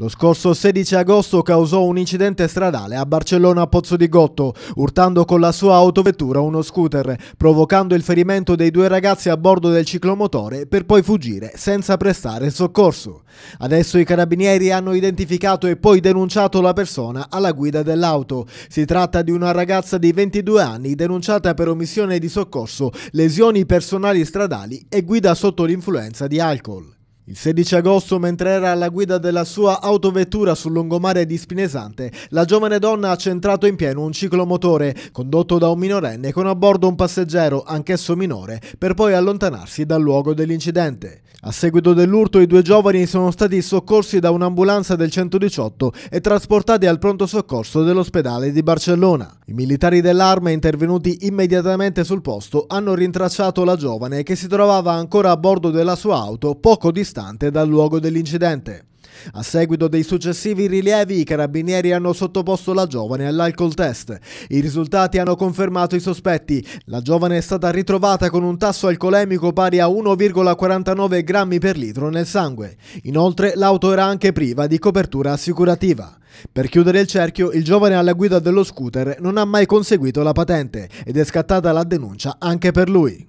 Lo scorso 16 agosto causò un incidente stradale a Barcellona a Pozzo di Gotto, urtando con la sua autovettura uno scooter, provocando il ferimento dei due ragazzi a bordo del ciclomotore per poi fuggire senza prestare soccorso. Adesso i carabinieri hanno identificato e poi denunciato la persona alla guida dell'auto. Si tratta di una ragazza di 22 anni denunciata per omissione di soccorso, lesioni personali stradali e guida sotto l'influenza di alcol. Il 16 agosto, mentre era alla guida della sua autovettura sul lungomare di Spinesante, la giovane donna ha centrato in pieno un ciclomotore condotto da un minorenne con a bordo un passeggero, anch'esso minore, per poi allontanarsi dal luogo dell'incidente. A seguito dell'urto, i due giovani sono stati soccorsi da un'ambulanza del 118 e trasportati al pronto soccorso dell'ospedale di Barcellona. I militari dell'arma, intervenuti immediatamente sul posto, hanno rintracciato la giovane che si trovava ancora a bordo della sua auto poco distante distante dal luogo dell'incidente. A seguito dei successivi rilievi, i carabinieri hanno sottoposto la giovane all'alcol test. I risultati hanno confermato i sospetti. La giovane è stata ritrovata con un tasso alcolemico pari a 1,49 grammi per litro nel sangue. Inoltre, l'auto era anche priva di copertura assicurativa. Per chiudere il cerchio, il giovane alla guida dello scooter non ha mai conseguito la patente ed è scattata la denuncia anche per lui.